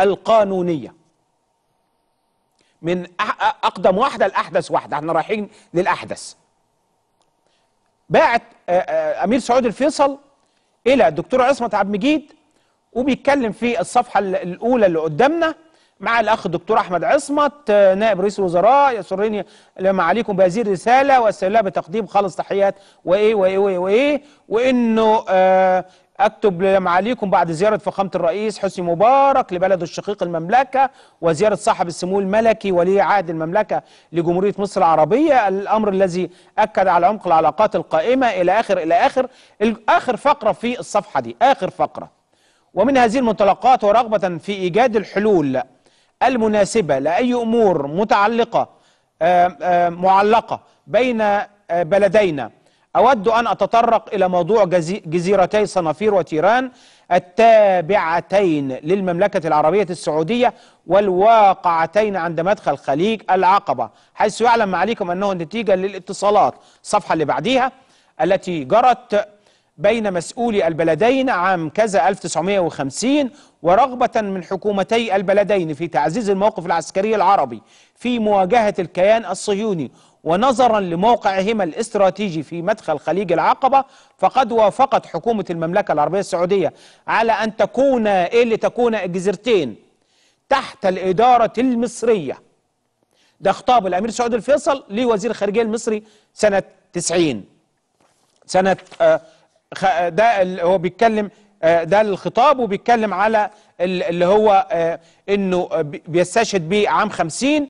القانونية من أقدم واحدة لأحدث واحدة احنا رايحين للأحدث باعت أمير سعود الفيصل إلى الدكتور عصمت عبد المجيد وبيتكلم في الصفحة الأولى اللي قدامنا مع الأخ الدكتور أحمد عصمت نائب رئيس الوزراء يسرني لما عليكم بهذه الرسالة وأستهلها بتقديم خالص تحيات وإيه وإيه وإيه, وإيه وإنه أكتب لمعاليكم بعد زيارة فخامة الرئيس حسني مبارك لبلده الشقيق المملكة وزيارة صاحب السمو الملكي ولي عهد المملكة لجمهورية مصر العربية الأمر الذي أكد على عمق العلاقات القائمة إلى آخر إلى آخر آخر فقرة في الصفحة دي آخر فقرة ومن هذه المنطلقات ورغبة في إيجاد الحلول المناسبة لأي أمور متعلقة آه، آه، معلقة بين آه، بلدينا أود أن أتطرق إلى موضوع جزيرتي صنافير وتيران التابعتين للمملكة العربية السعودية والواقعتين عند مدخل خليج العقبة حيث يعلم عليكم أنه نتيجة للاتصالات الصفحة اللي بعديها التي جرت بين مسؤولي البلدين عام كذا 1950 ورغبة من حكومتي البلدين في تعزيز الموقف العسكري العربي في مواجهة الكيان الصهيوني ونظرا لموقعهما الاستراتيجي في مدخل خليج العقبة فقد وافقت حكومة المملكة العربية السعودية على أن تكون إيه اللي تكون الجزيرتين تحت الإدارة المصرية ده خطاب الأمير سعود الفيصل لوزير الخارجية المصري سنة 90 سنة آه، ده هو بيتكلم آه، ده الخطاب وبيتكلم على اللي هو آه، انه بيستشهد بيه عام 50